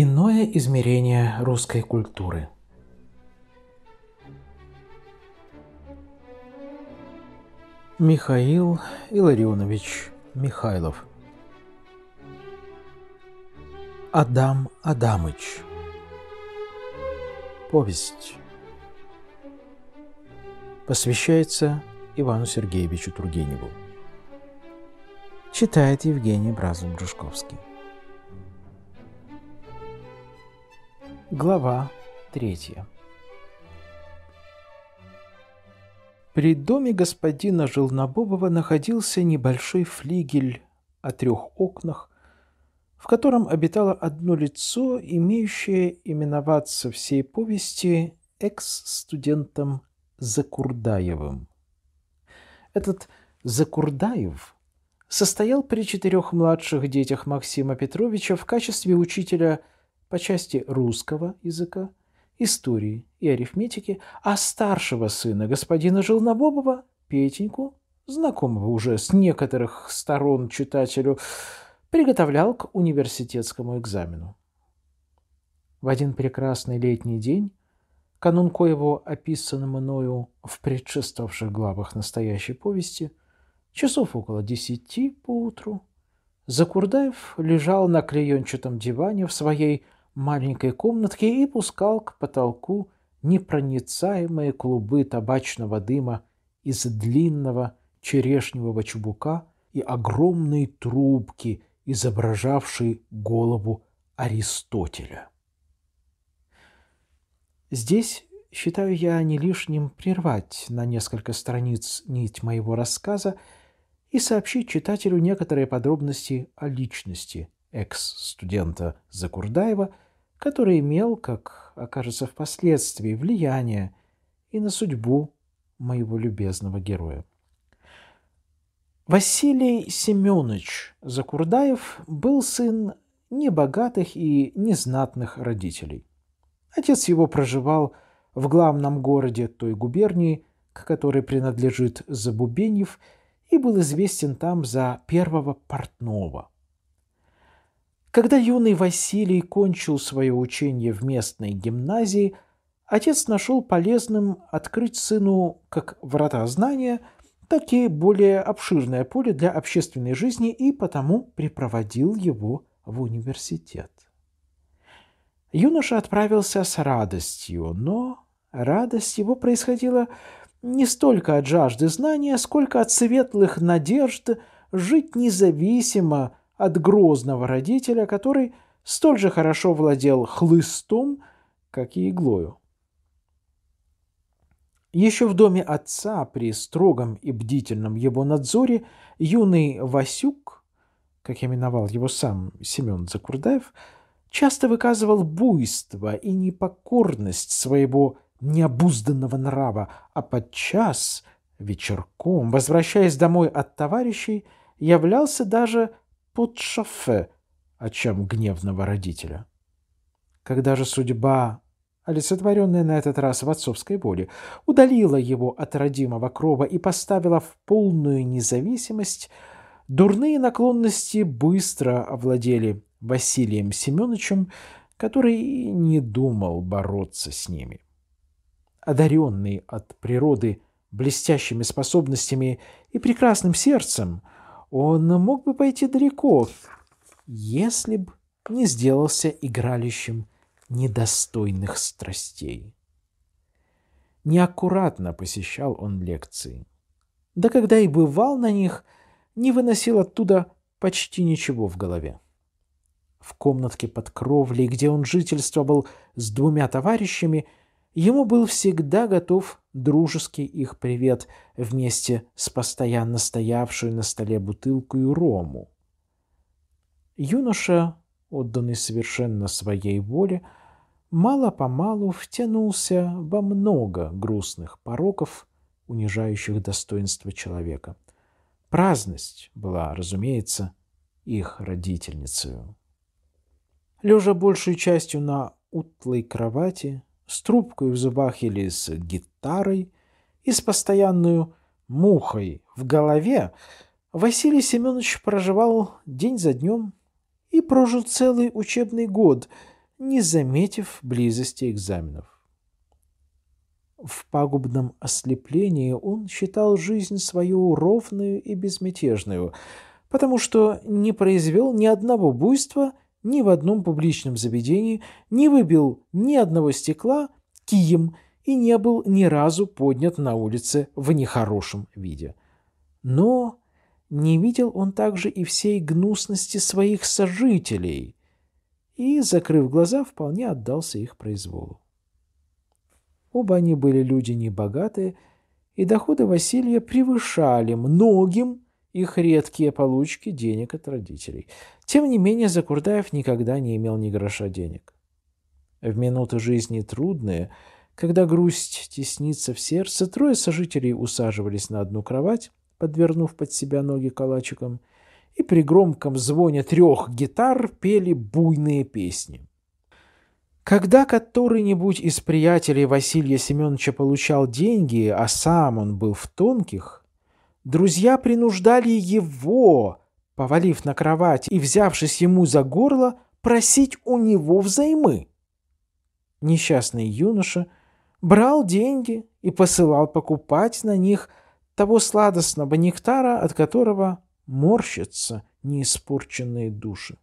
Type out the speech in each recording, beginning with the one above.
Иное измерение русской культуры. Михаил Илларионович Михайлов Адам Адамыч Повесть Посвящается Ивану Сергеевичу Тургеневу Читает Евгений Бразов-Дружковский Глава 3 При доме господина Желнобобова находился небольшой флигель о трех окнах, в котором обитало одно лицо, имеющее именоваться всей повести экс-студентом Закурдаевым. Этот Закурдаев – состоял при четырех младших детях Максима Петровича в качестве учителя по части русского языка, истории и арифметики, а старшего сына господина Желнобобова, Петеньку, знакомого уже с некоторых сторон читателю, приготовлял к университетскому экзамену. В один прекрасный летний день, канун коего описан мною в предшествовавших главах настоящей повести, часов около десяти по утру Закурдаев лежал на клеенчатом диване в своей маленькой комнатке и пускал к потолку непроницаемые клубы табачного дыма из длинного черешневого чубука и огромной трубки, изображавшей голову Аристотеля. Здесь считаю я не лишним прервать на несколько страниц нить моего рассказа и сообщить читателю некоторые подробности о личности экс-студента Закурдаева – который имел, как окажется впоследствии, влияние и на судьбу моего любезного героя. Василий Семенович Закурдаев был сын небогатых и незнатных родителей. Отец его проживал в главном городе той губернии, к которой принадлежит Забубенев, и был известен там за первого портного – когда юный Василий кончил свое учение в местной гимназии, отец нашел полезным открыть сыну как врата знания, так и более обширное поле для общественной жизни и потому припроводил его в университет. Юноша отправился с радостью, но радость его происходила не столько от жажды знания, сколько от светлых надежд жить независимо от грозного родителя, который столь же хорошо владел хлыстом, как и иглою. Еще в доме отца при строгом и бдительном его надзоре юный Васюк, как именовал его сам Семен Закурдаев, часто выказывал буйство и непокорность своего необузданного нрава, а подчас, вечерком, возвращаясь домой от товарищей, являлся даже под шофе, о чем гневного родителя. Когда же судьба, олицетворенная на этот раз в отцовской воле, удалила его от родимого крова и поставила в полную независимость, дурные наклонности быстро овладели Василием Семеновичем, который не думал бороться с ними. Одаренный от природы блестящими способностями и прекрасным сердцем – он мог бы пойти далеко, если б не сделался игралищем недостойных страстей. Неаккуратно посещал он лекции. Да когда и бывал на них, не выносил оттуда почти ничего в голове. В комнатке под кровлей, где он жительствовал с двумя товарищами – ему был всегда готов дружеский их привет вместе с постоянно стоявшей на столе бутылкой рому. Юноша, отданный совершенно своей воле, мало-помалу втянулся во много грустных пороков, унижающих достоинство человека. Праздность была, разумеется, их родительницей. Лежа большей частью на утлой кровати, с трубкой в зубах или с гитарой и с постоянную мухой в голове, Василий Семенович проживал день за днем и прожил целый учебный год, не заметив близости экзаменов. В пагубном ослеплении он считал жизнь свою ровную и безмятежную, потому что не произвел ни одного буйства – ни в одном публичном заведении, не выбил ни одного стекла кием и не был ни разу поднят на улице в нехорошем виде. Но не видел он также и всей гнусности своих сожителей и, закрыв глаза, вполне отдался их произволу. Оба они были люди небогатые, и доходы Василия превышали многим их редкие получки денег от родителей. Тем не менее, Закурдаев никогда не имел ни гроша денег. В минуты жизни трудные, когда грусть теснится в сердце, трое сожителей усаживались на одну кровать, подвернув под себя ноги калачиком, и при громком звоне трех гитар пели буйные песни. Когда который-нибудь из приятелей Василия Семеновича получал деньги, а сам он был в тонких, Друзья принуждали его, повалив на кровать и взявшись ему за горло, просить у него взаймы. Несчастный юноша брал деньги и посылал покупать на них того сладостного нектара, от которого морщатся неиспорченные души.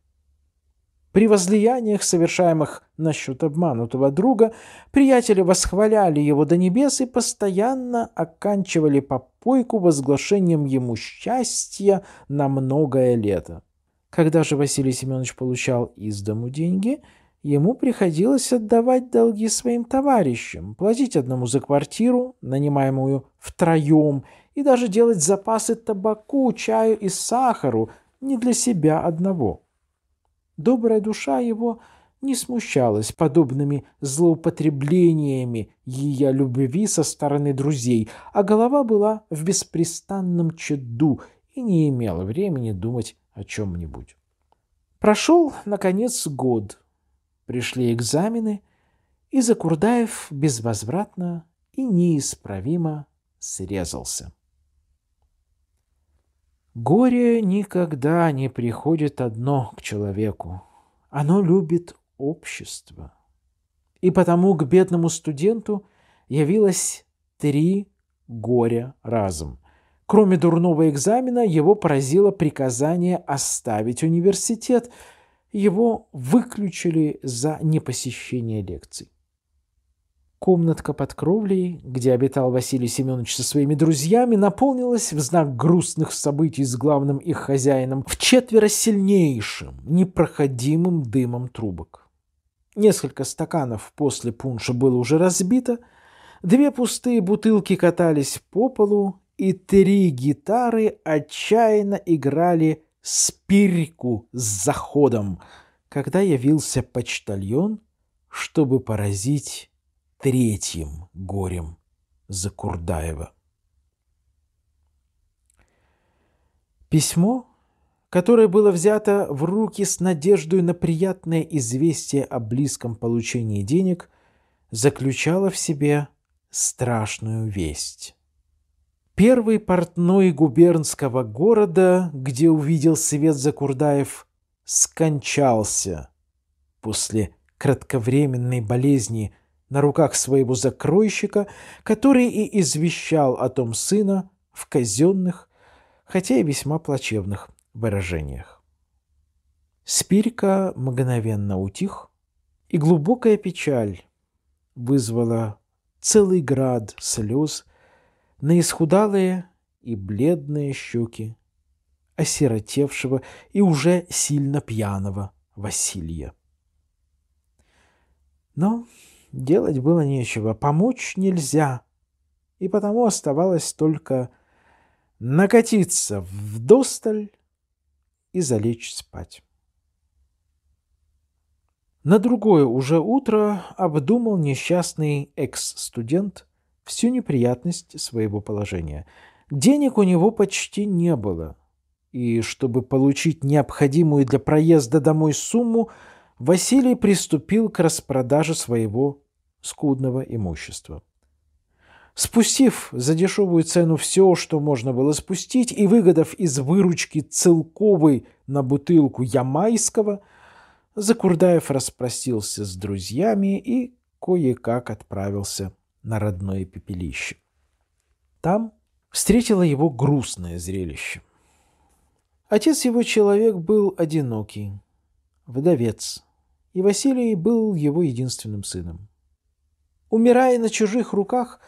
При возлияниях, совершаемых насчет обманутого друга, приятели восхваляли его до небес и постоянно оканчивали попойку возглашением ему счастья на многое лето. Когда же Василий Семенович получал из дому деньги, ему приходилось отдавать долги своим товарищам, платить одному за квартиру, нанимаемую втроем, и даже делать запасы табаку, чаю и сахару не для себя одного – Добрая душа его не смущалась подобными злоупотреблениями ее любви со стороны друзей, а голова была в беспрестанном чаду и не имела времени думать о чем-нибудь. Прошел, наконец, год. Пришли экзамены, и Закурдаев безвозвратно и неисправимо срезался. Горе никогда не приходит одно к человеку. Оно любит общество. И потому к бедному студенту явилось три горя разом. Кроме дурного экзамена, его поразило приказание оставить университет. Его выключили за непосещение лекций. Комнатка под кровлей, где обитал Василий Семенович со своими друзьями, наполнилась в знак грустных событий с главным их хозяином в четверо сильнейшим, непроходимым дымом трубок. Несколько стаканов после пунша было уже разбито, две пустые бутылки катались по полу, и три гитары отчаянно играли спирьку с заходом, когда явился почтальон, чтобы поразить третьим горем за Курдаева. Письмо, которое было взято в руки с надеждой на приятное известие о близком получении денег, заключало в себе страшную весть. Первый портной губернского города, где увидел свет Закурдаев, скончался после кратковременной болезни – на руках своего закройщика, который и извещал о том сына в казенных, хотя и весьма плачевных выражениях. Спирька мгновенно утих, и глубокая печаль вызвала целый град слез на исхудалые и бледные щеки осиротевшего и уже сильно пьяного Василия. Но Делать было нечего, помочь нельзя. И потому оставалось только накатиться в досталь и залечь спать. На другое уже утро обдумал несчастный экс-студент всю неприятность своего положения. Денег у него почти не было, и чтобы получить необходимую для проезда домой сумму, Василий приступил к распродаже своего скудного имущества. Спустив за дешевую цену все, что можно было спустить, и выгодав из выручки целковой на бутылку ямайского, Закурдаев распростился с друзьями и кое-как отправился на родное пепелище. Там встретило его грустное зрелище. Отец его человек был одинокий, вдовец, и Василий был его единственным сыном. Умирая на чужих руках,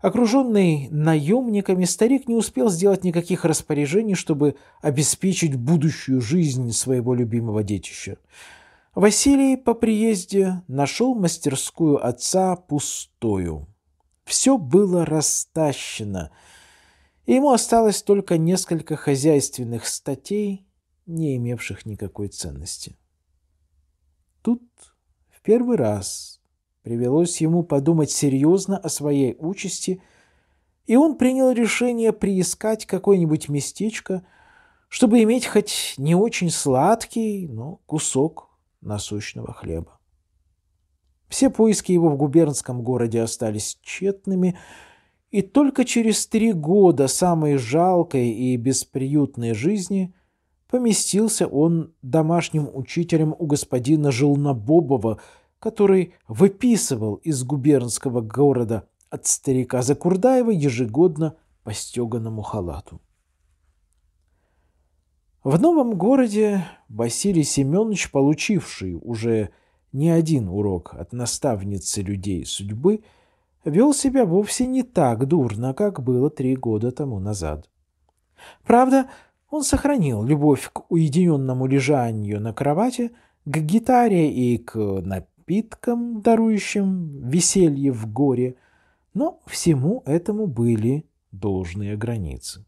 окруженный наемниками, старик не успел сделать никаких распоряжений, чтобы обеспечить будущую жизнь своего любимого детища. Василий по приезде нашел мастерскую отца пустую. Все было растащено, и ему осталось только несколько хозяйственных статей, не имевших никакой ценности. Тут в первый раз Привелось ему подумать серьезно о своей участи, и он принял решение приискать какое-нибудь местечко, чтобы иметь хоть не очень сладкий, но кусок насущного хлеба. Все поиски его в губернском городе остались тщетными, и только через три года самой жалкой и бесприютной жизни поместился он домашним учителем у господина Желнобобова – который выписывал из губернского города от старика Закурдаева ежегодно по халату. В новом городе Василий Семенович, получивший уже не один урок от наставницы людей судьбы, вел себя вовсе не так дурно, как было три года тому назад. Правда, он сохранил любовь к уединенному лежанию на кровати, к гитаре и к напитку, напитком, дарующим веселье в горе, но всему этому были должные границы.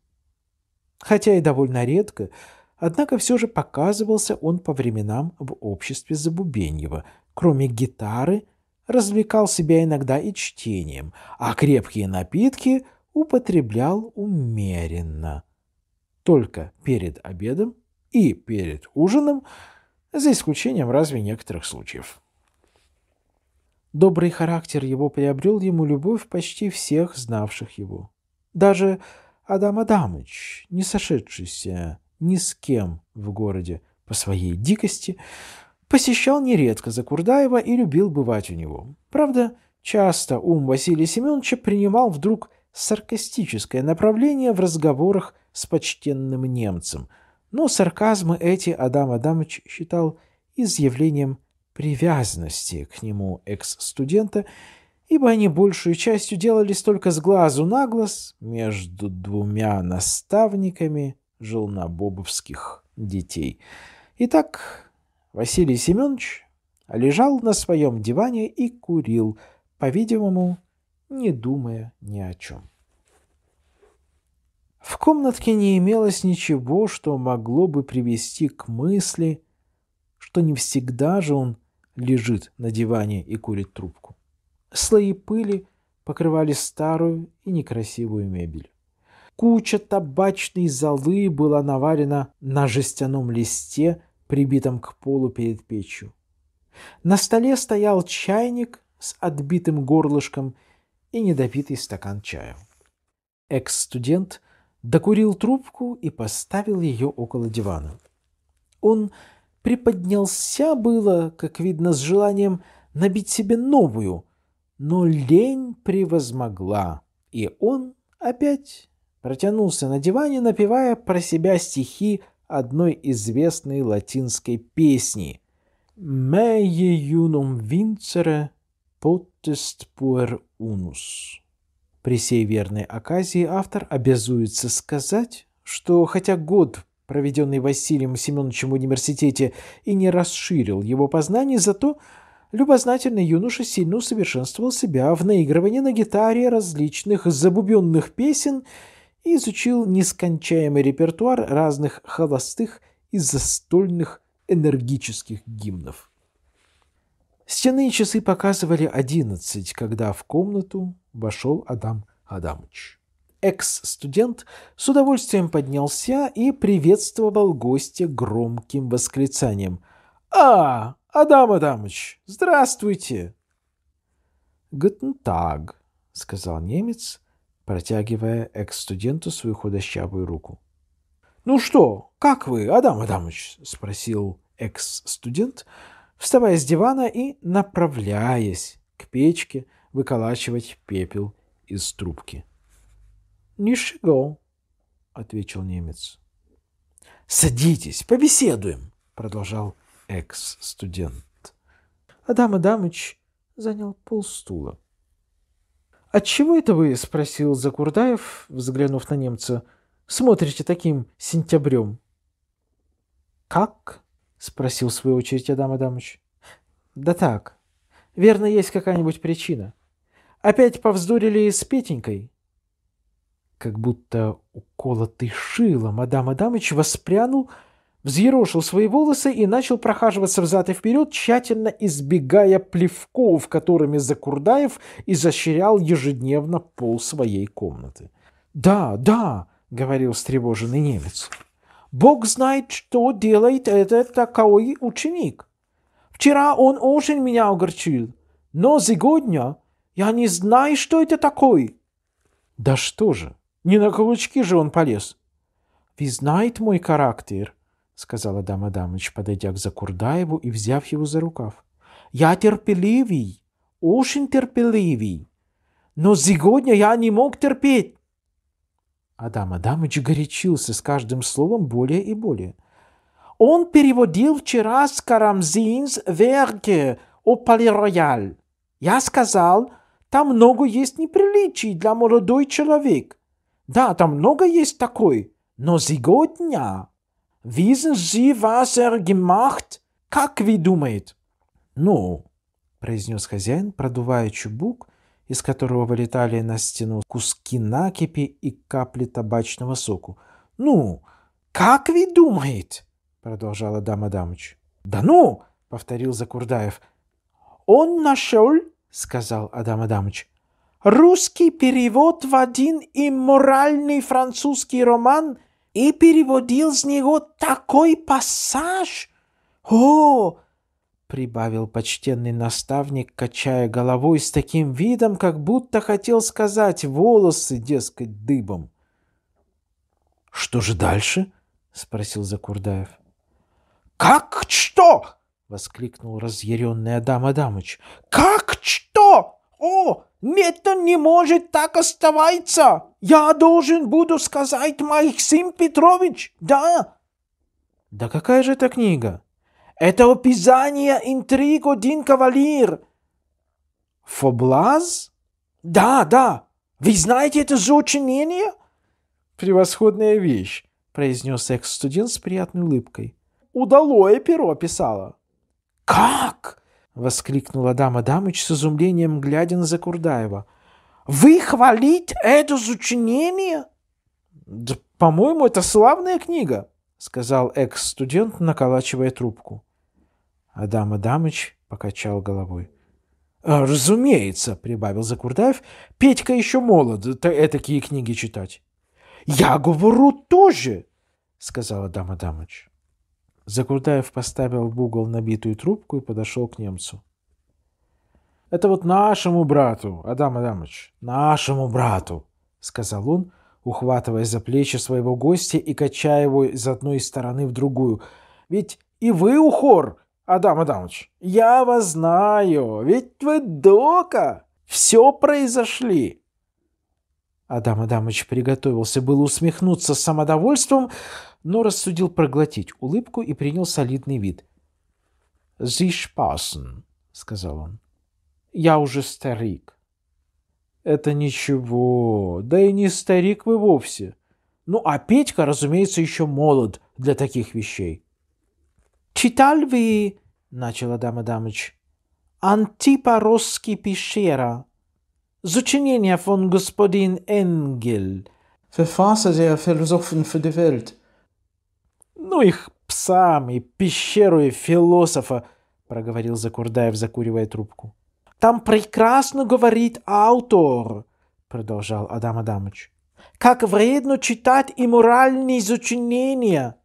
Хотя и довольно редко, однако все же показывался он по временам в обществе Забубеньева. Кроме гитары, развлекал себя иногда и чтением, а крепкие напитки употреблял умеренно. Только перед обедом и перед ужином, за исключением разве некоторых случаев. Добрый характер его приобрел ему любовь почти всех знавших его. Даже Адам Адамыч, не сошедшийся ни с кем в городе по своей дикости, посещал нередко Закурдаева и любил бывать у него. Правда, часто ум Василия Семеновича принимал вдруг саркастическое направление в разговорах с почтенным немцем, но сарказмы эти Адам Адамыч считал изъявлением привязанности к нему экс-студента, ибо они большую частью делались только с глазу на глаз между двумя наставниками желнобобовских детей. Итак, Василий Семенович лежал на своем диване и курил, по-видимому, не думая ни о чем. В комнатке не имелось ничего, что могло бы привести к мысли, что не всегда же он лежит на диване и курит трубку. Слои пыли покрывали старую и некрасивую мебель. Куча табачной золы была наварена на жестяном листе, прибитом к полу перед печью. На столе стоял чайник с отбитым горлышком и недопитый стакан чая. Экс-студент докурил трубку и поставил ее около дивана. Он приподнялся было, как видно, с желанием набить себе новую, но лень превозмогла, и он опять протянулся на диване, напевая про себя стихи одной известной латинской песни «Мее юнум винцере potest puer unus». При сей верной оказии автор обязуется сказать, что хотя год проведенный Василием Семеновичем в университете, и не расширил его познаний, зато любознательный юноша сильно усовершенствовал себя в наигрывании на гитаре различных забубенных песен и изучил нескончаемый репертуар разных холостых и застольных энергических гимнов. Стены и часы показывали одиннадцать, когда в комнату вошел Адам Адамыч экс-студент с удовольствием поднялся и приветствовал гостя громким восклицанием. «А, Адам Адамыч, здравствуйте!» «Гутен таг», — сказал немец, протягивая экс-студенту свою худощавую руку. «Ну что, как вы, Адам Адамыч?» — спросил экс-студент, вставая с дивана и направляясь к печке выколачивать пепел из трубки. Не шагал, ответил немец. Садитесь, побеседуем, продолжал экс-студент. Адам Адамыч занял полстула. «Отчего это вы, — спросил Закурдаев, взглянув на немца, — смотрите таким сентябрем?» «Как?» — спросил в свою очередь Адам Адамыч. «Да так. Верно, есть какая-нибудь причина. Опять повздорили с Петенькой как будто уколотый шилом, Адам Адамыч воспрянул, взъерошил свои волосы и начал прохаживаться взад и вперед, тщательно избегая плевков, которыми Закурдаев изощрял ежедневно пол своей комнаты. «Да, да», — говорил встревоженный немец, — «Бог знает, что делает этот такой ученик. Вчера он очень меня огорчил, но сегодня я не знаю, что это такое». «Да что же?» Не на каблучки же он полез. — Вы знаете мой характер, — сказала дама Дамыч, подойдя к Закурдаеву и взяв его за рукав. — Я терпеливый, очень терпеливый. Но сегодня я не мог терпеть. Адам Адамыч горячился с каждым словом более и более. Он переводил вчера с Карамзинс верки о Пале-Рояль. Я сказал, там много есть неприличий для молодой человек. Да, там много есть такой, но сегодня, wissen Sie, was er gemacht? Как вы думаете? Ну, произнес хозяин, продувая чубук, из которого вылетали на стену куски накипи и капли табачного соку. Ну, как вы думаете? продолжала дама Дамыч. Да ну, повторил Закурдаев. Он нашел, сказал Адам Адамыч русский перевод в один имморальный французский роман и переводил с него такой пассаж. О, прибавил почтенный наставник, качая головой с таким видом, как будто хотел сказать волосы, дескать, дыбом. «Что же дальше?» — спросил Закурдаев. «Как что?» — воскликнул разъяренный Адам Адамыч. «Как что? О, это не может так оставаться. Я должен буду сказать Максим Петрович, да. Да какая же это книга? Это описание интриг один кавалер. Фоблаз? Да, да. Вы знаете это зачинение? Превосходная вещь, произнес экс-студент с приятной улыбкой. Удалое перо писала. Как? — воскликнула дама дамыч с изумлением, глядя на Закурдаева. «Вы хвалить это сочинение?» «Да, по-моему, это славная книга», — сказал экс-студент, наколачивая трубку. Адам Адамыч покачал головой. А, «Разумеется», — прибавил Закурдаев, — «Петька еще молод, это такие книги читать». «Я говорю тоже», — сказал Адам Адамыч. Закурдаев поставил в угол набитую трубку и подошел к немцу. «Это вот нашему брату, Адам Адамович, нашему брату!» — сказал он, ухватывая за плечи своего гостя и качая его из одной стороны в другую. «Ведь и вы ухор, Адам Адамович! Я вас знаю! Ведь вы дока! Все произошли!» Адам Адамович приготовился был усмехнуться с самодовольством, но рассудил проглотить улыбку и принял солидный вид. «Sie spaßen», — сказал он. «Я уже старик». «Это ничего, да и не старик вы вовсе. Ну, а Петька, разумеется, еще молод для таких вещей». «Читал вы...» — начала дама Адамыч. «Антипа Росский пещера. Зачинение фон господин Энгель. Verfasser der Philosophen für die Welt». «Ну их псам и пещеру и философа», — проговорил Закурдаев, закуривая трубку. «Там прекрасно говорит автор», — продолжал Адам Адамыч. «Как вредно читать и моральные зачинения!»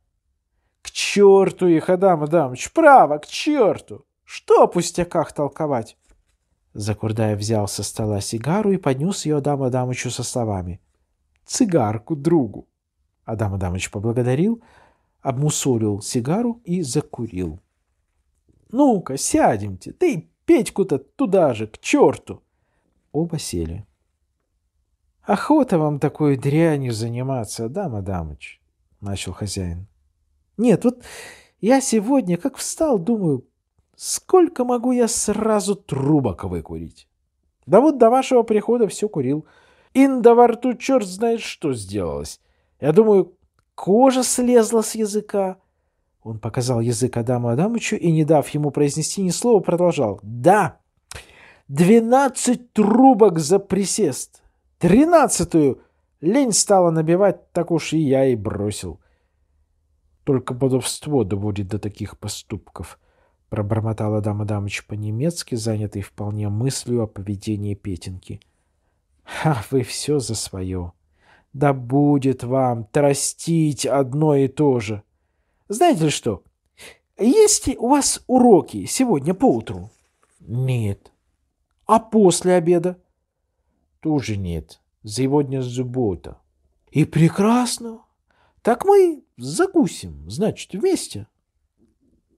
«К черту их, Адам Адамыч, право, к черту! Что о пустяках толковать?» Закурдаев взял со стола сигару и поднес ее Адаму Адамычу со словами. «Цигарку другу!» Адам Адамыч поблагодарил, обмусолил сигару и закурил. «Ну-ка, сядемте, ты и Петьку-то туда же, к черту!» Оба сели. «Охота вам такой дрянью заниматься, да, мадамыч?» — начал хозяин. «Нет, вот я сегодня, как встал, думаю, сколько могу я сразу трубок выкурить? Да вот до вашего прихода все курил. Инда во рту черт знает что сделалось. Я думаю, кожа слезла с языка. Он показал язык Адаму Адамычу и, не дав ему произнести ни слова, продолжал. «Да, двенадцать трубок за присест. Тринадцатую лень стала набивать, так уж и я и бросил. Только подобство доводит до таких поступков». Пробормотал Адам Адамыч по-немецки, занятый вполне мыслью о поведении Петенки. «Ха, вы все за свое!» Да будет вам тростить одно и то же. Знаете ли что? Есть ли у вас уроки сегодня поутру? Нет. А после обеда? Тоже нет. Сегодня суббота. И прекрасно. Так мы закусим, значит, вместе.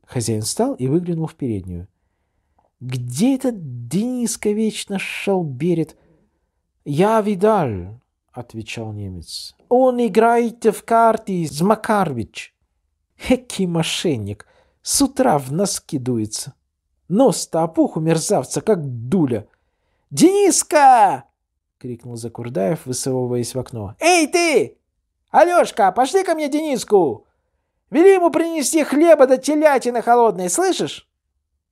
Хозяин встал и выглянул в переднюю. Где этот Дениска вечно шалберет? Я видал, — отвечал немец. «Он играет в карты, с Змакарвич!» «Экий мошенник! С утра в нас кидуется. Нос-то опух у мерзавца, как дуля!» «Дениска!» — крикнул Закурдаев, высовываясь в окно. «Эй, ты! Алешка, пошли ко мне Дениску! Вели ему принести хлеба да телятины холодной, слышишь?»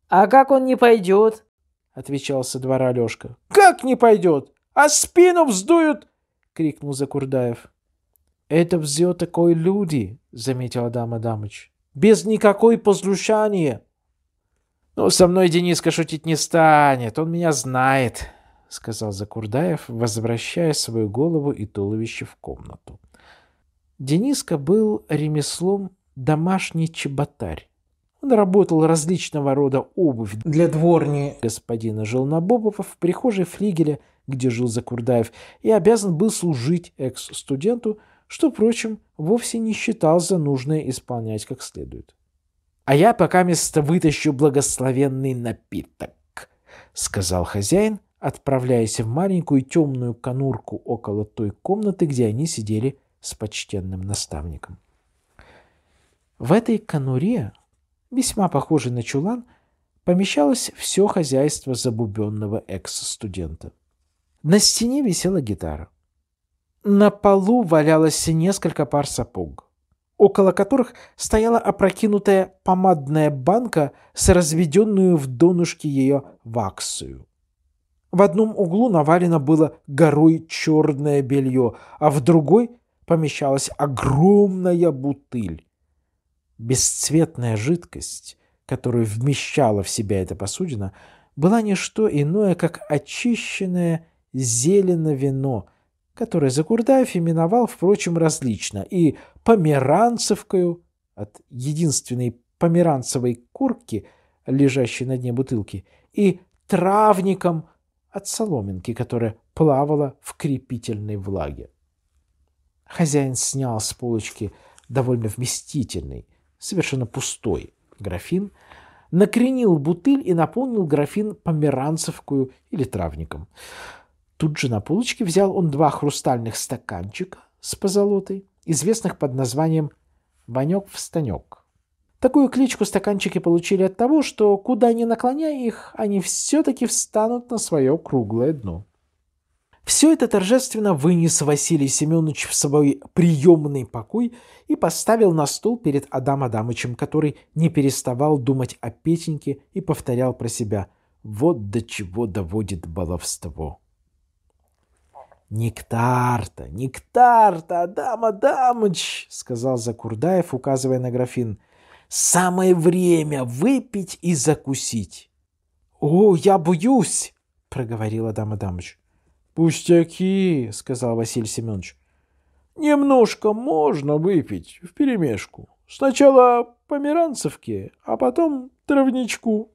«А как он не пойдет?» — отвечал со двора Алешка. «Как не пойдет? А спину вздуют — крикнул Закурдаев. «Это все такой люди», — заметил Адам Адамыч. «Без никакой послушания». «Ну, со мной Дениска шутить не станет, он меня знает», — сказал Закурдаев, возвращая свою голову и туловище в комнату. Дениска был ремеслом домашний чеботарь. Он работал различного рода обувь для дворни господина Желнобобова в прихожей флигеля где жил Закурдаев, и обязан был служить экс-студенту, что, впрочем, вовсе не считал за нужное исполнять как следует. «А я пока место вытащу благословенный напиток», — сказал хозяин, отправляясь в маленькую темную конурку около той комнаты, где они сидели с почтенным наставником. В этой конуре, весьма похожей на чулан, помещалось все хозяйство забубенного экс-студента. На стене висела гитара. На полу валялось несколько пар сапог, около которых стояла опрокинутая помадная банка с разведенную в донышке ее ваксою. В одном углу навалено было горой черное белье, а в другой помещалась огромная бутыль. Бесцветная жидкость, которую вмещала в себя эта посудина, была не что иное, как очищенная зелено вино, которое Закурдаев именовал, впрочем, различно, и померанцевкою от единственной померанцевой курки, лежащей на дне бутылки, и травником от соломинки, которая плавала в крепительной влаге. Хозяин снял с полочки довольно вместительный, совершенно пустой графин, накренил бутыль и наполнил графин померанцевкую или травником. Тут же на полочке взял он два хрустальных стаканчика с позолотой, известных под названием «банек-встанек». Такую кличку стаканчики получили от того, что, куда ни наклоняя их, они все-таки встанут на свое круглое дно. Все это торжественно вынес Василий Семенович в свой приемный покой и поставил на стол перед Адам Адамычем, который не переставал думать о Петеньке и повторял про себя «Вот до чего доводит баловство». «Нектар-то, нектар-то, Адам Адамыч!» — сказал Закурдаев, указывая на графин. «Самое время выпить и закусить!» «О, я боюсь!» — проговорил Адам Адамыч. «Пустяки!» — сказал Василий Семенович. «Немножко можно выпить вперемешку. Сначала померанцевки, а потом травничку».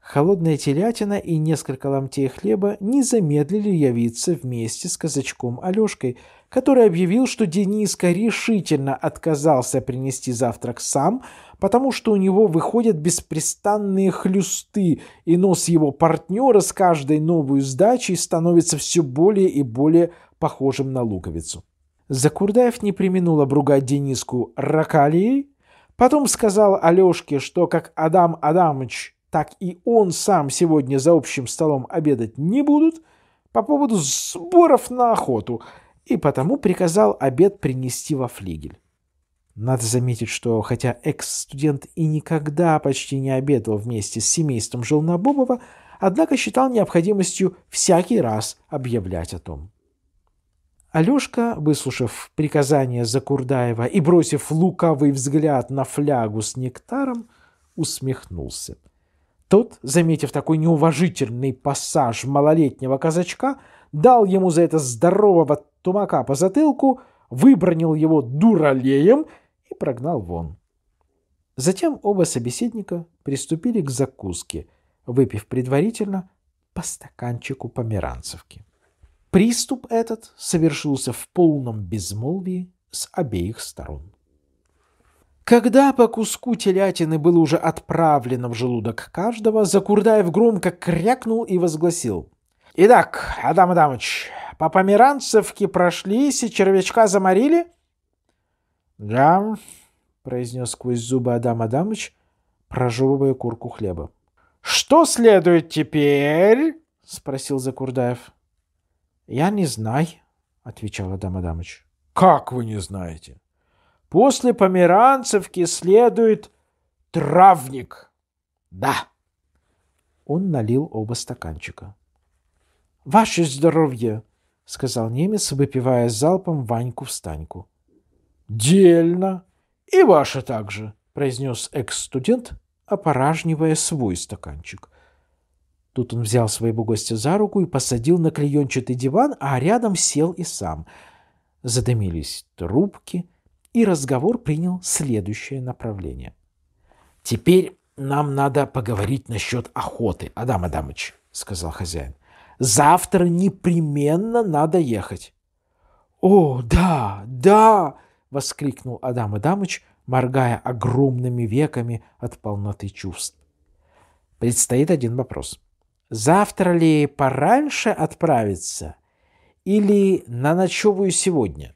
Холодная телятина и несколько ломтей хлеба не замедлили явиться вместе с казачком Алешкой, который объявил, что Дениска решительно отказался принести завтрак сам, потому что у него выходят беспрестанные хлюсты, и нос его партнера с каждой новой сдачей становится все более и более похожим на луковицу. Закурдаев не применул обругать Дениску ракалией, потом сказал Алешке, что как Адам Адамыч так и он сам сегодня за общим столом обедать не будут по поводу сборов на охоту, и потому приказал обед принести во флигель. Надо заметить, что хотя экс-студент и никогда почти не обедал вместе с семейством Желнобобова, однако считал необходимостью всякий раз объявлять о том. Алешка, выслушав приказание Закурдаева и бросив лукавый взгляд на флягу с нектаром, усмехнулся. — тот, заметив такой неуважительный пассаж малолетнего казачка, дал ему за это здорового тумака по затылку, выбронил его дуралеем и прогнал вон. Затем оба собеседника приступили к закуске, выпив предварительно по стаканчику померанцевки. Приступ этот совершился в полном безмолвии с обеих сторон. Когда по куску телятины было уже отправлено в желудок каждого, Закурдаев громко крякнул и возгласил. «Итак, Адам Адамыч, по померанцевке прошлись и червячка заморили?» «Да», — произнес сквозь зубы Адам Адамыч, прожевывая курку хлеба. «Что следует теперь?» — спросил Закурдаев. «Я не знаю», — отвечал Адам Адамыч. «Как вы не знаете?» После Померанцевки следует травник. Да. Он налил оба стаканчика. «Ваше здоровье!» — сказал немец, выпивая залпом Ваньку-встаньку. «Дельно! И ваше также!» — произнес экс-студент, опоражнивая свой стаканчик. Тут он взял своего гостя за руку и посадил на клеенчатый диван, а рядом сел и сам. Задымились трубки — и разговор принял следующее направление. «Теперь нам надо поговорить насчет охоты, Адам Адамыч», — сказал хозяин. «Завтра непременно надо ехать». «О, да, да!» — воскликнул Адам Адамыч, моргая огромными веками от полноты чувств. Предстоит один вопрос. Завтра ли пораньше отправиться или на ночевую сегодня?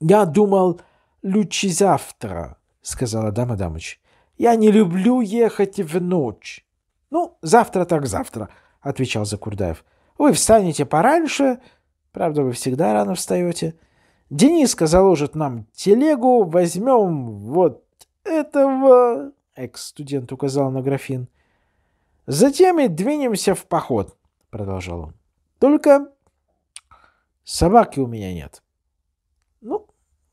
«Я думал, лучше завтра», — сказала дама Адамыч. «Я не люблю ехать в ночь». «Ну, завтра так завтра», — отвечал Закурдаев. «Вы встанете пораньше, правда, вы всегда рано встаете. Дениска заложит нам телегу, возьмем вот этого...» Экс-студент указал на графин. «Затем и двинемся в поход», — продолжал он. «Только собаки у меня нет».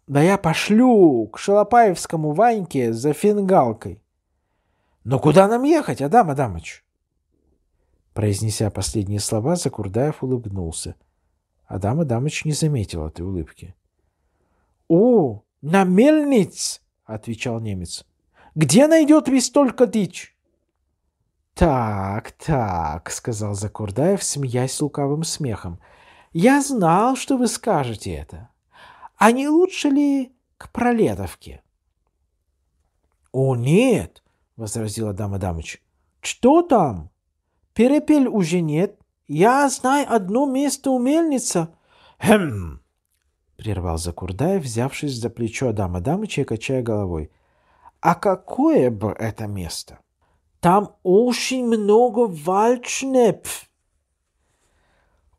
Да я пошлю к Шалопаевскому Ваньке за фингалкой. Но куда нам ехать, Адам Адамыч? Произнеся последние слова, Закурдаев улыбнулся. Адам Адамыч не заметил этой улыбки. «О, на мельниц!» — отвечал немец. «Где найдет весь только дичь?» «Так, так», — сказал Закурдаев, смеясь лукавым смехом. «Я знал, что вы скажете это» а не лучше ли к Пролетовке? — О, нет, — возразила дама Адамыч. — Что там? Перепель уже нет. Я знаю одно место у мельницы. Хм! — прервал Закурдаев, взявшись за плечо Адама Адамыча и качая головой. — А какое бы это место? — Там очень много вальчнепф.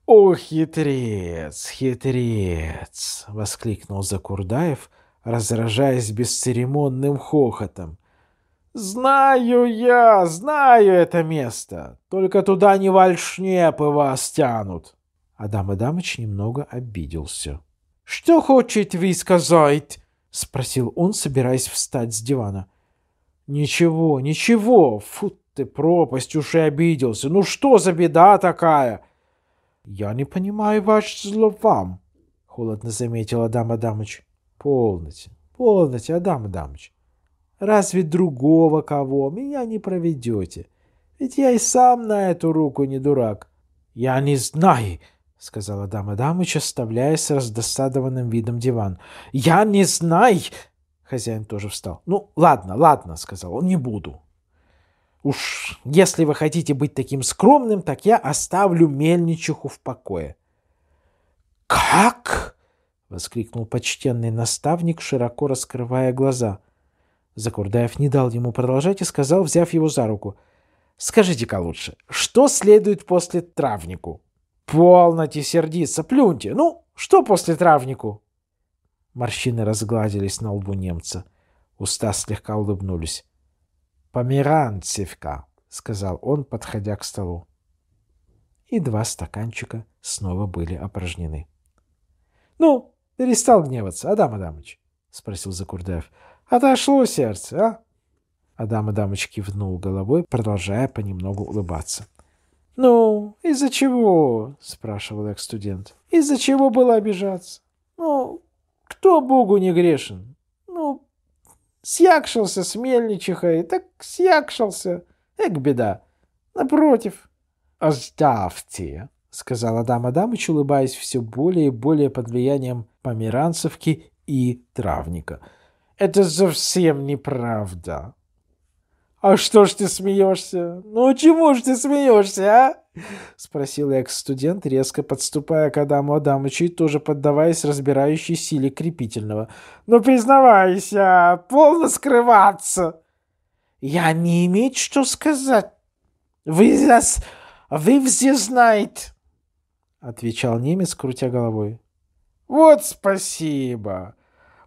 «О, хитрец, хитрец!» — воскликнул Закурдаев, раздражаясь бесцеремонным хохотом. «Знаю я, знаю это место! Только туда не вальшнепы вас тянут!» Адам Адамыч немного обиделся. «Что хочет вы сказать?» — спросил он, собираясь встать с дивана. «Ничего, ничего! Фу ты, пропасть, уж и обиделся! Ну что за беда такая?» «Я не понимаю ваш зловам», — холодно заметил Адам Адамыч. «Полноте, полноте, Адам Адамыч. Разве другого кого меня не проведете? Ведь я и сам на эту руку не дурак». «Я не знаю», — сказал Адам Адамыч, оставляя с раздосадованным видом диван. «Я не знаю!» Хозяин тоже встал. «Ну, ладно, ладно», — сказал он, — «не буду. Уж если вы хотите быть таким скромным, так я оставлю мельничиху в покое. «Как?» — воскликнул почтенный наставник, широко раскрывая глаза. Закурдаев не дал ему продолжать и сказал, взяв его за руку. «Скажите-ка лучше, что следует после травнику?» «Полноте сердиться, плюньте! Ну, что после травнику?» Морщины разгладились на лбу немца. Уста слегка улыбнулись. «Померанцевка», — сказал он, подходя к столу. И два стаканчика снова были опорожнены. «Ну, перестал гневаться, Адам Адамыч?» — спросил Закурдаев. «Отошло сердце, а?» Адам Адамыч кивнул головой, продолжая понемногу улыбаться. «Ну, из-за чего?» — спрашивал экс-студент. «Из-за чего было обижаться? Ну, кто Богу не грешен? Сякшился с мельничихой, так сякшился. Эк, беда. Напротив. «Оставьте», — сказала дама Дамыч, улыбаясь все более и более под влиянием померанцевки и травника. «Это совсем неправда». «А что ж ты смеешься? Ну чему ж ты смеешься, а?» — спросил экс-студент, резко подступая к Адаму Адамычу и тоже поддаваясь разбирающей силе крепительного. «Ну, признавайся, полно скрываться!» «Я не имею что сказать. Вы здесь... Вы все знаете!» — отвечал немец, крутя головой. «Вот спасибо!»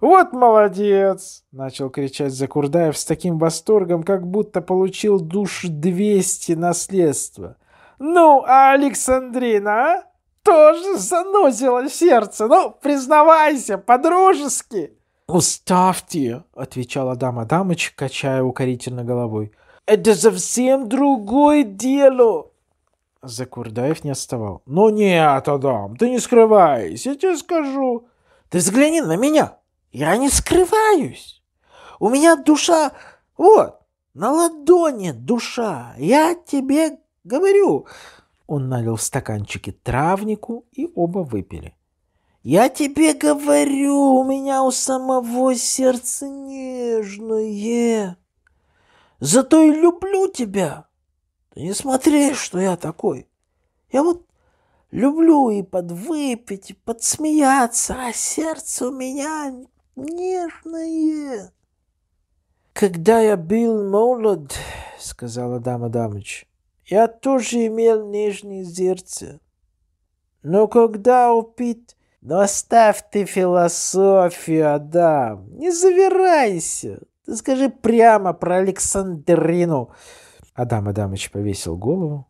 «Вот молодец!» — начал кричать Закурдаев с таким восторгом, как будто получил душ двести наследства. Ну, а Александрина а? тоже занозила сердце. Ну, признавайся, по-дружески. «Уставьте!» — отвечала дама Дамыч, качая укорительно головой. «Это совсем другое дело!» Закурдаев не отставал. «Ну нет, Адам, ты не скрывайся, я тебе скажу!» «Ты взгляни на меня! Я не скрываюсь! У меня душа... Вот, на ладони душа! Я тебе Говорю!» Он налил в стаканчики травнику, и оба выпили. «Я тебе говорю, у меня у самого сердце нежное. Зато и люблю тебя. Ты не смотри, что я такой. Я вот люблю и подвыпить, и подсмеяться, а сердце у меня нежное». «Когда я был молод, — сказала дама Дамыч, я тоже имел нежные сердце. Но когда упит... Но ну, оставь ты философию, Адам. Не завирайся. Ты скажи прямо про Александрину. Адам Адамович повесил голову.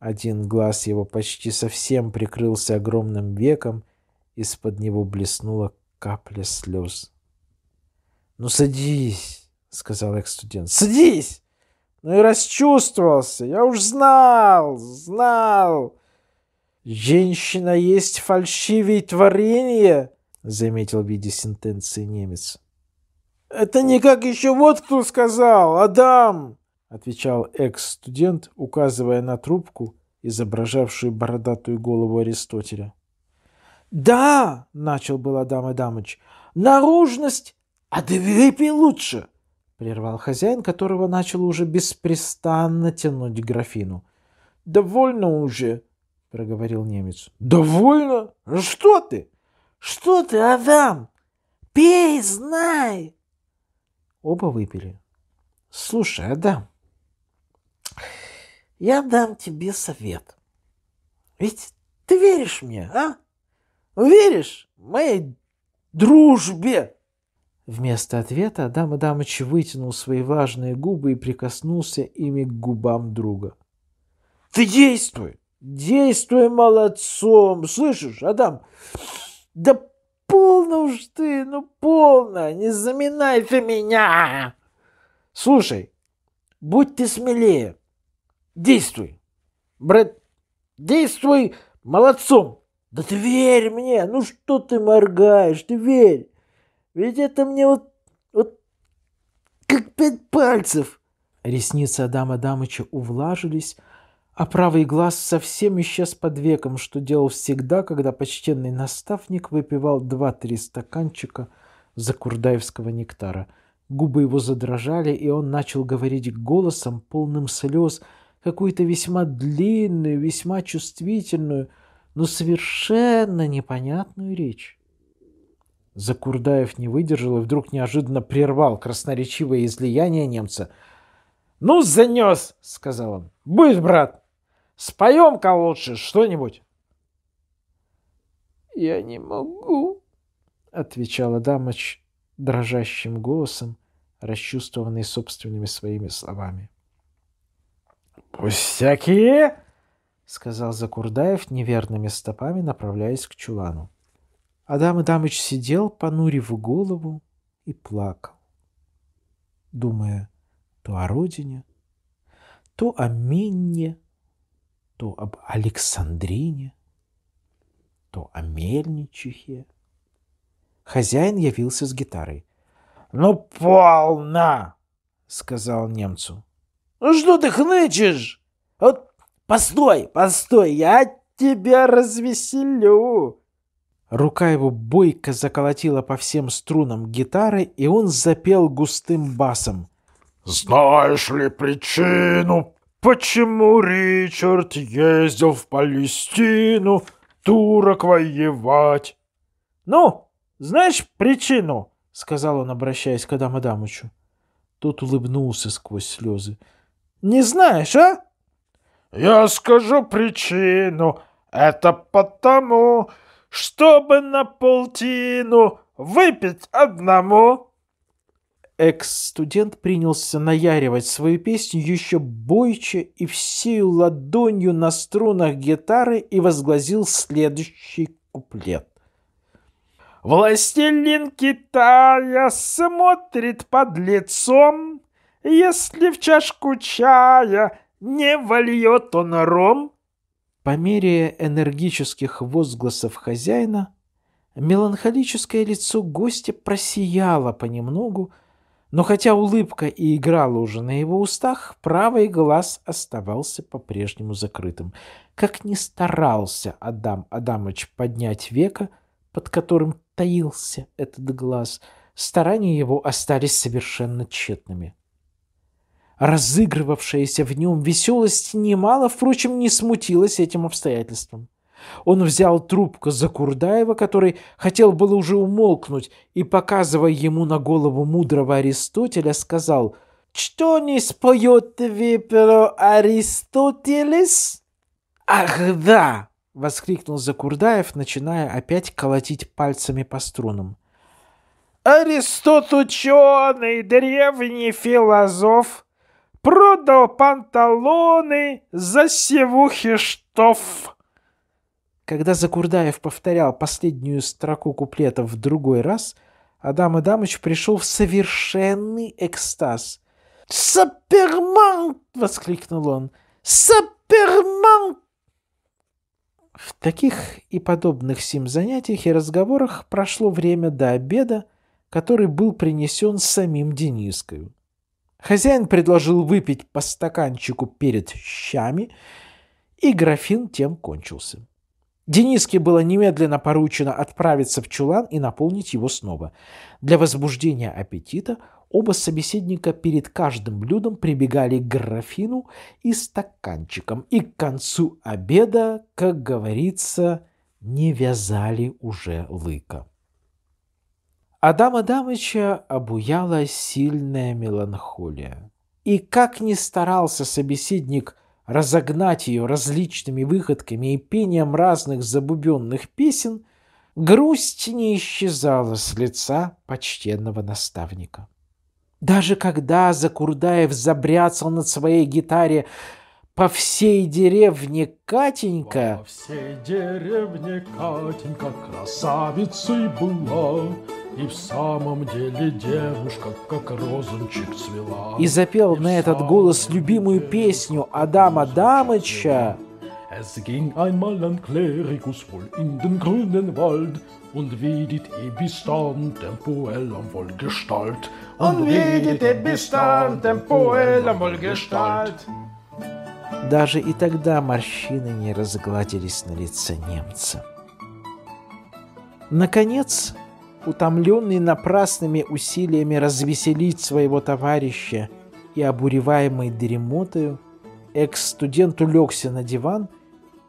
Один глаз его почти совсем прикрылся огромным веком. Из-под него блеснула капля слез. «Ну садись», — сказал экс-студент. «Садись!» Ну и расчувствовался. Я уж знал, знал. Женщина есть фальшивее творение, заметил в виде сентенции немец. Это не как еще вот кто сказал, Адам, отвечал экс-студент, указывая на трубку, изображавшую бородатую голову Аристотеля. «Да!» — начал был Адам Адамыч. «Наружность! А ты выпей лучше!» прервал хозяин, которого начал уже беспрестанно тянуть к графину. «Довольно уже!» — проговорил немец. «Довольно? Что ты? Что ты, Адам? Пей, знай!» Оба выпили. «Слушай, Адам, я дам тебе совет. Ведь ты веришь мне, а? Веришь моей дружбе?» Вместо ответа дама Дамыч вытянул свои важные губы и прикоснулся ими к губам друга. «Ты действуй! Действуй молодцом! Слышишь, Адам? Да полно уж ты, ну полно! Не заминай ты меня! Слушай, будь ты смелее! Действуй! Брат, действуй молодцом! Да ты верь мне! Ну что ты моргаешь? Ты верь!» Ведь это мне вот... вот... как пять пальцев!» Ресницы Адама Дамыча увлажились, а правый глаз совсем исчез под веком, что делал всегда, когда почтенный наставник выпивал два-три стаканчика закурдаевского нектара. Губы его задрожали, и он начал говорить голосом, полным слез, какую-то весьма длинную, весьма чувствительную, но совершенно непонятную речь. Закурдаев не выдержал и вдруг неожиданно прервал красноречивое излияние немца. «Ну, занес!» — сказал он. «Будь, брат! Споем-ка лучше что-нибудь!» «Я не могу!» — отвечала дамоч дрожащим голосом, расчувствованный собственными своими словами. «Пустяки!» — сказал Закурдаев неверными стопами, направляясь к чулану. Адам Адамыч сидел, понурив голову, и плакал, думая то о родине, то о Минне, то об Александрине, то о Мельничихе. Хозяин явился с гитарой. «Ну, полно!» — сказал немцу. «Ну что ты хнычешь? Вот постой, постой, я тебя развеселю!» Рука его бойко заколотила по всем струнам гитары, и он запел густым басом. «Знаешь ли причину, почему Ричард ездил в Палестину турок воевать?» «Ну, знаешь причину?» — сказал он, обращаясь к Адам Адамычу. Тот улыбнулся сквозь слезы. «Не знаешь, а?» «Я скажу причину. Это потому, чтобы на полтину выпить одному!» Экс-студент принялся наяривать свою песню еще бойче и всею ладонью на струнах гитары и возгласил следующий куплет. «Властелин Китая смотрит под лицом, если в чашку чая не вольет он ром, по мере энергических возгласов хозяина, меланхолическое лицо гостя просияло понемногу, но хотя улыбка и играла уже на его устах, правый глаз оставался по-прежнему закрытым. Как ни старался Адам Адамыч поднять века, под которым таился этот глаз, старания его остались совершенно тщетными. Разыгрывавшаяся в нем веселость немало, впрочем, не смутилась этим обстоятельством. Он взял трубку за Курдаева, который хотел было уже умолкнуть, и, показывая ему на голову мудрого Аристотеля, сказал «Что не споет виперо Аристотелес?» «Ах, да!» — воскликнул Закурдаев, начиная опять колотить пальцами по струнам. «Аристот ученый, древний философ!» Продал панталоны за севухи штоф. Когда Закурдаев повторял последнюю строку куплета в другой раз, Адам Адамыч пришел в совершенный экстаз. «Саперман!» — воскликнул он. «Саперман!» В таких и подобных сим занятиях и разговорах прошло время до обеда, который был принесен самим Денискою. Хозяин предложил выпить по стаканчику перед щами, и графин тем кончился. Дениске было немедленно поручено отправиться в чулан и наполнить его снова. Для возбуждения аппетита оба собеседника перед каждым блюдом прибегали к графину и стаканчикам, и к концу обеда, как говорится, не вязали уже лыка. Адама Дамыча обуяла сильная меланхолия. И как ни старался собеседник разогнать ее различными выходками и пением разных забубенных песен, грусть не исчезала с лица почтенного наставника. Даже когда Закурдаев забряцал над своей гитаре по всей деревне Катенька... По всей деревне Катенька красавицей была, и в самом деле девушка, как розунчик цвела. И запел и на этот голос любимую песню Адама Дамыча. Es ging einmal ein Klerikus wohl in den grünen Wald und wiedit ebistan tempoell am Wohlgestalt. Und wiedit ebistan tempoell am Wohlgestalt. Даже и тогда морщины не разгладились на лице немца. Наконец, утомленный напрасными усилиями развеселить своего товарища и обуреваемый дремотою, экс-студент улегся на диван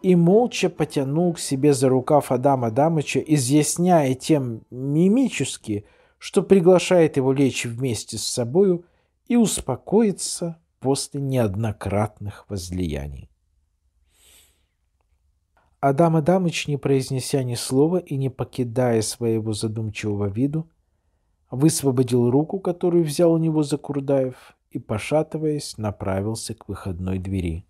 и молча потянул к себе за рукав Адама дамыча, изъясняя тем мимически, что приглашает его лечь вместе с собою и успокоиться после неоднократных возлияний. Адам Адамыч, не произнеся ни слова и не покидая своего задумчивого виду, высвободил руку, которую взял у него Закурдаев, и, пошатываясь, направился к выходной двери.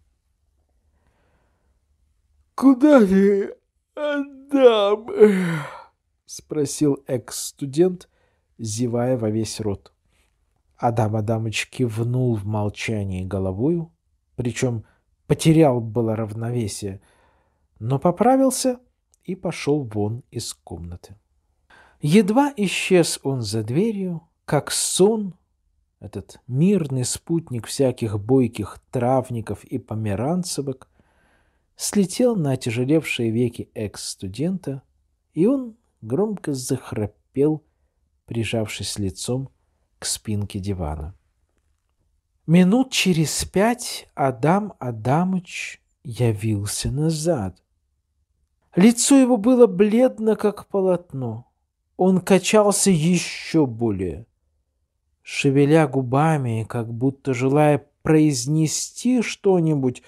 «Куда ты, Адам?» — спросил экс-студент, зевая во весь рот. Адам Адамыч кивнул в молчании головою, причем потерял было равновесие — но поправился и пошел вон из комнаты. Едва исчез он за дверью, как сон, этот мирный спутник всяких бойких травников и померанцевок, слетел на отяжелевшие веки экс-студента, и он громко захрапел, прижавшись лицом к спинке дивана. Минут через пять Адам Адамыч явился назад. Лицо его было бледно, как полотно. Он качался еще более. Шевеля губами, как будто желая произнести что-нибудь,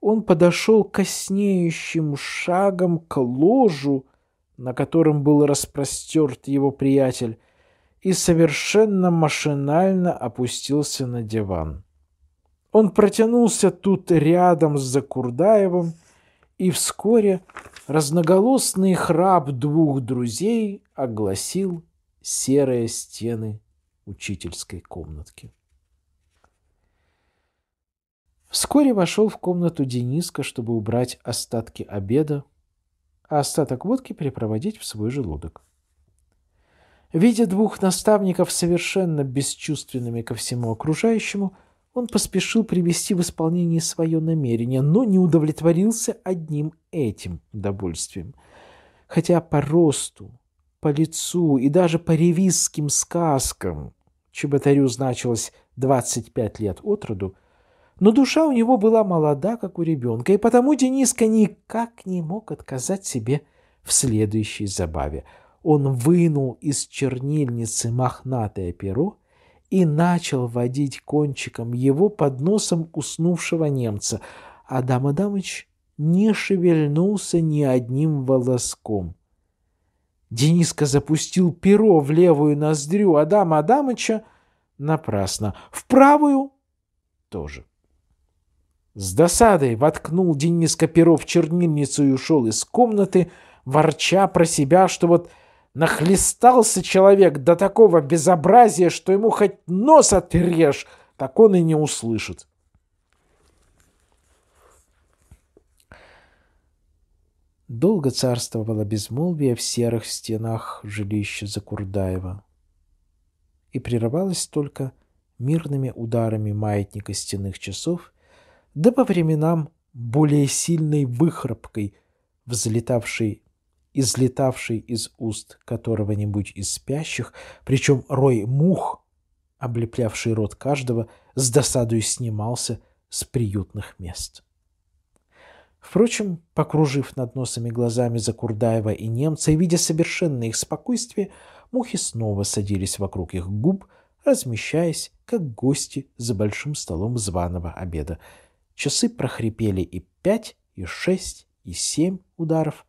он подошел коснеющим шагом к ложу, на котором был распростерт его приятель, и совершенно машинально опустился на диван. Он протянулся тут рядом с Закурдаевым, и вскоре разноголосный храп двух друзей огласил серые стены учительской комнатки. Вскоре вошел в комнату Дениска, чтобы убрать остатки обеда, а остаток водки перепроводить в свой желудок. Видя двух наставников совершенно бесчувственными ко всему окружающему – он поспешил привести в исполнение свое намерение, но не удовлетворился одним этим удовольствием. Хотя по росту, по лицу и даже по ревизским сказкам Чеботарю значилось 25 лет от роду, но душа у него была молода, как у ребенка, и потому Дениска никак не мог отказать себе в следующей забаве. Он вынул из чернильницы мохнатое перо и начал водить кончиком его под носом уснувшего немца. Адам Адамыч не шевельнулся ни одним волоском. Дениска запустил перо в левую ноздрю Адама Адамыча напрасно, в правую тоже. С досадой воткнул Дениска перо в чернильницу и ушел из комнаты, ворча про себя, что вот Нахлестался человек до такого безобразия, что ему хоть нос отрежь, так он и не услышит. Долго царствовало безмолвие в серых стенах жилища Закурдаева. И прерывалось только мирными ударами маятника стенных часов, да по временам более сильной выхрапкой, взлетавшей излетавший из уст которого-нибудь из спящих, причем рой мух, облеплявший рот каждого, с досадой снимался с приютных мест. Впрочем, покружив над носами глазами за Курдаева и немца и видя совершенное их спокойствие, мухи снова садились вокруг их губ, размещаясь, как гости за большим столом званого обеда. Часы прохрипели и пять, и шесть, и семь ударов,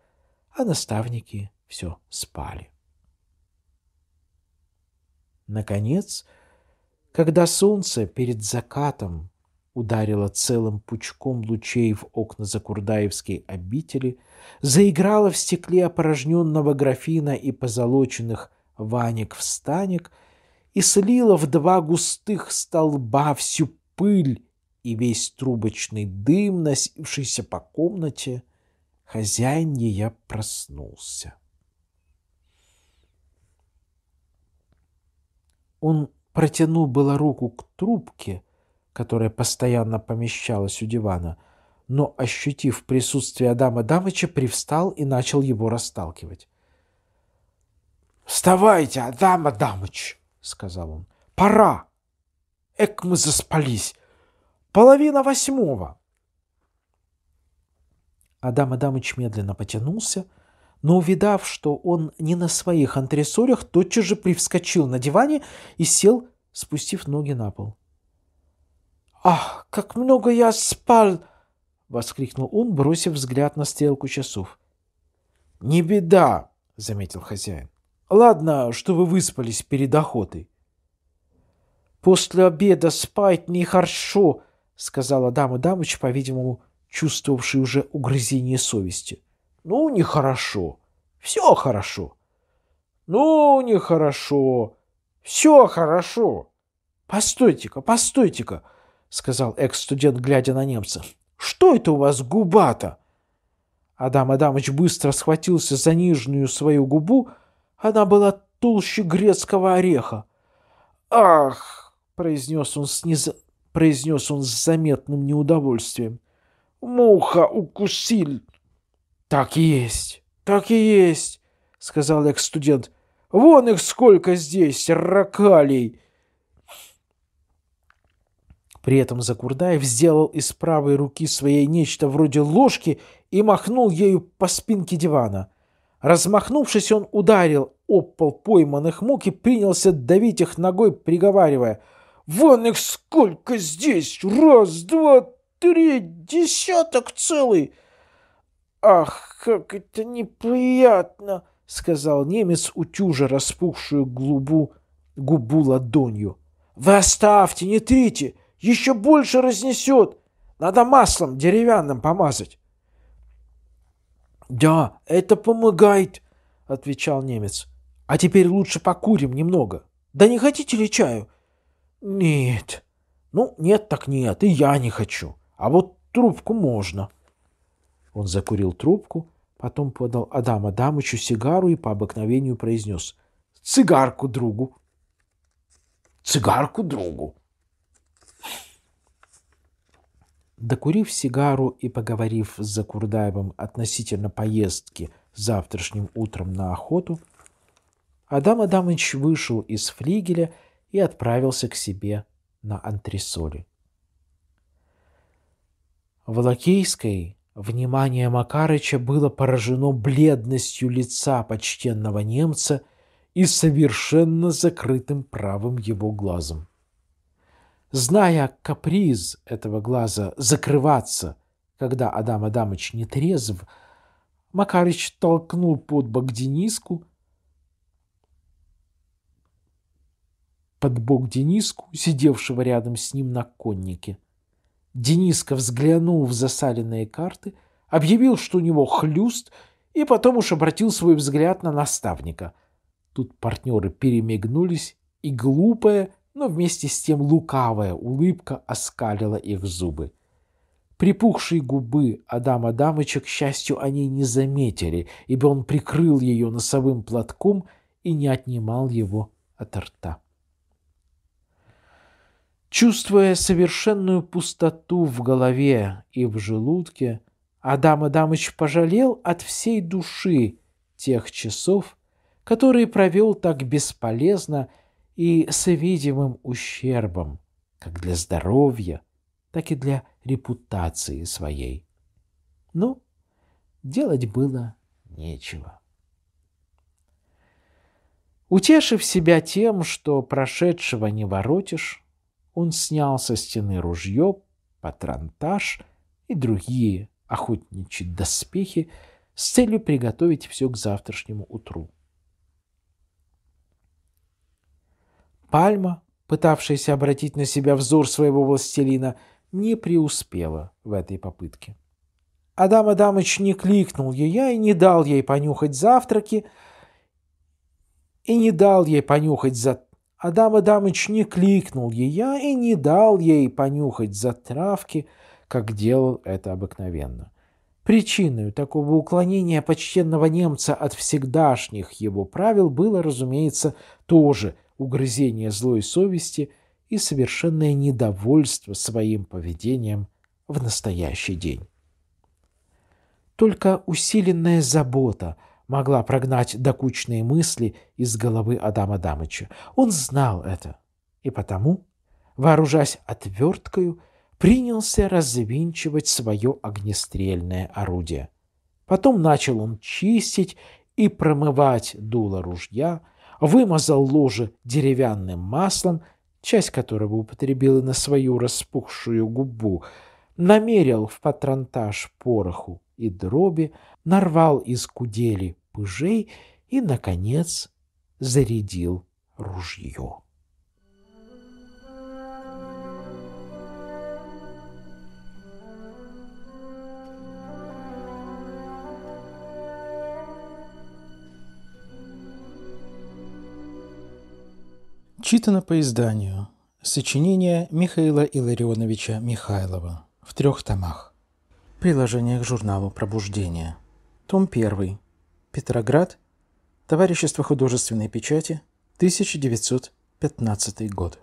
а наставники все спали. Наконец, когда солнце перед закатом ударило целым пучком лучей в окна Закурдаевской обители, заиграло в стекле опорожненного графина и позолоченных ваник встанек и слило в два густых столба всю пыль и весь трубочный дым, носившийся по комнате, Хозяин ее проснулся. Он протянул было руку к трубке, которая постоянно помещалась у дивана, но, ощутив присутствие Адама Дамыча, привстал и начал его расталкивать. «Вставайте, Адам Адамыч!» — сказал он. «Пора! Эк мы заспались! Половина восьмого!» Адам Адамыч медленно потянулся, но, увидав, что он не на своих антресолях, тотчас же привскочил на диване и сел, спустив ноги на пол. «Ах, как много я спал!» — воскликнул он, бросив взгляд на стрелку часов. «Не беда!» — заметил хозяин. «Ладно, что вы выспались перед охотой». «После обеда спать нехорошо!» — сказала дама Дамыч, по-видимому, чувствовавший уже угрызение совести. «Ну, нехорошо. Все хорошо. Ну, нехорошо. Все хорошо. Постойте-ка, постойте-ка», — сказал экс-студент, глядя на немца. «Что это у вас губа-то?» Адам адамович быстро схватился за нижнюю свою губу. Она была толще грецкого ореха. «Ах!» — произнес он с, нез... произнес он с заметным неудовольствием. Муха укусил. Так и есть, так и есть, сказал экс-студент. Вон их сколько здесь, ракалей. При этом Закурдаев сделал из правой руки своей нечто вроде ложки и махнул ею по спинке дивана. Размахнувшись, он ударил об пол пойманных мук и принялся давить их ногой, приговаривая «Вон их сколько здесь! Раз, два, три десяток целый!» «Ах, как это неприятно!» — сказал немец, утюжа распухшую глубу, губу ладонью. «Вы оставьте, не трите! Еще больше разнесет! Надо маслом деревянным помазать!» «Да, это помогает!» — отвечал немец. «А теперь лучше покурим немного. Да не хотите ли чаю?» «Нет». «Ну, нет так нет, и я не хочу». А вот трубку можно. Он закурил трубку, потом подал адама Адамычу сигару и по обыкновению произнес «Цигарку другу». «Цигарку другу». Докурив сигару и поговорив с Закурдаевым относительно поездки завтрашним утром на охоту, Адам Адамыч вышел из флигеля и отправился к себе на антресоли. В Лакейской внимание Макарыча было поражено бледностью лица почтенного немца и совершенно закрытым правым его глазом. Зная каприз этого глаза закрываться, когда Адам Адамыч не трезв, Макарыч толкнул под бок Дениску, под бок Дениску, сидевшего рядом с ним на коннике. Дениска взглянул в засаленные карты, объявил, что у него хлюст, и потом уж обратил свой взгляд на наставника. Тут партнеры перемигнулись, и глупая, но вместе с тем лукавая улыбка оскалила их зубы. Припухшие губы Адама Дамыча, к счастью, они не заметили, ибо он прикрыл ее носовым платком и не отнимал его от рта. Чувствуя совершенную пустоту в голове и в желудке, Адам Адамыч пожалел от всей души тех часов, которые провел так бесполезно и с видимым ущербом, как для здоровья, так и для репутации своей. Но делать было нечего. Утешив себя тем, что прошедшего не воротишь, он снял со стены ружье, патронтаж и другие охотничьи доспехи с целью приготовить все к завтрашнему утру. Пальма, пытавшаяся обратить на себя взор своего властелина, не преуспела в этой попытке. Адам Адамыч не кликнул ее и не дал ей понюхать завтраки, и не дал ей понюхать за Адам Адамыч не кликнул ее и не дал ей понюхать за травки, как делал это обыкновенно. Причиной такого уклонения почтенного немца от всегдашних его правил было, разумеется, тоже угрызение злой совести и совершенное недовольство своим поведением в настоящий день. Только усиленная забота – могла прогнать докучные мысли из головы Адама Дамыча. Он знал это, и потому, вооружаясь отверткою, принялся развинчивать свое огнестрельное орудие. Потом начал он чистить и промывать дуло ружья, вымазал ложе деревянным маслом, часть которого и на свою распухшую губу, намерил в патронтаж пороху и дроби, нарвал из кудели мужей и, наконец, зарядил ружье. Читано по изданию. Сочинение Михаила Илларионовича Михайлова в трех томах. Приложение к журналу «Пробуждение». Том 1. Петроград, Товарищество художественной печати, 1915 год.